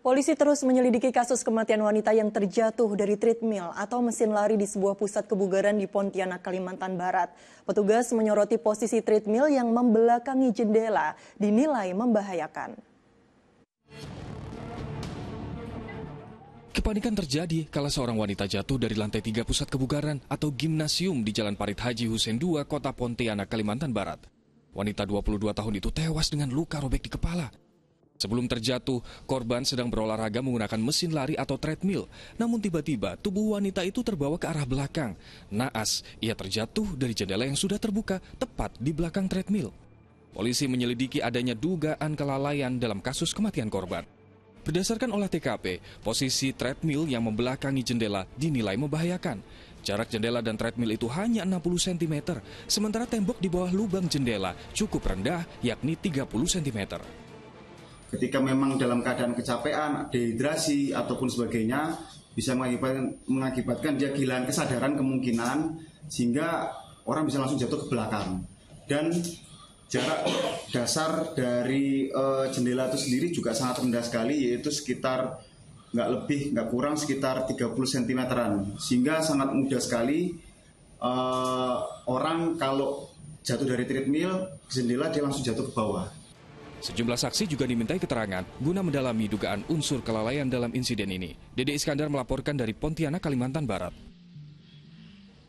Polisi terus menyelidiki kasus kematian wanita yang terjatuh dari treadmill atau mesin lari di sebuah pusat kebugaran di Pontianak, Kalimantan Barat. Petugas menyoroti posisi treadmill yang membelakangi jendela dinilai membahayakan. Kepanikan terjadi kala seorang wanita jatuh dari lantai 3 pusat kebugaran atau gimnasium di Jalan Parit Haji Husein II, Kota Pontianak, Kalimantan Barat. Wanita 22 tahun itu tewas dengan luka robek di kepala Sebelum terjatuh, korban sedang berolahraga menggunakan mesin lari atau treadmill. Namun tiba-tiba tubuh wanita itu terbawa ke arah belakang. Naas, ia terjatuh dari jendela yang sudah terbuka tepat di belakang treadmill. Polisi menyelidiki adanya dugaan kelalaian dalam kasus kematian korban. Berdasarkan olah TKP, posisi treadmill yang membelakangi jendela dinilai membahayakan. Jarak jendela dan treadmill itu hanya 60 cm, sementara tembok di bawah lubang jendela cukup rendah yakni 30 cm ketika memang dalam keadaan kecapean, dehidrasi ataupun sebagainya bisa mengakibatkan, mengakibatkan dia kehilangan kesadaran kemungkinan sehingga orang bisa langsung jatuh ke belakang dan jarak dasar dari uh, jendela itu sendiri juga sangat rendah sekali yaitu sekitar nggak lebih nggak kurang sekitar 30 cm-an sehingga sangat mudah sekali uh, orang kalau jatuh dari treadmill jendela dia langsung jatuh ke bawah Sejumlah saksi juga dimintai keterangan guna mendalami dugaan unsur kelalaian dalam insiden ini. Dede Iskandar melaporkan dari Pontianak, Kalimantan Barat.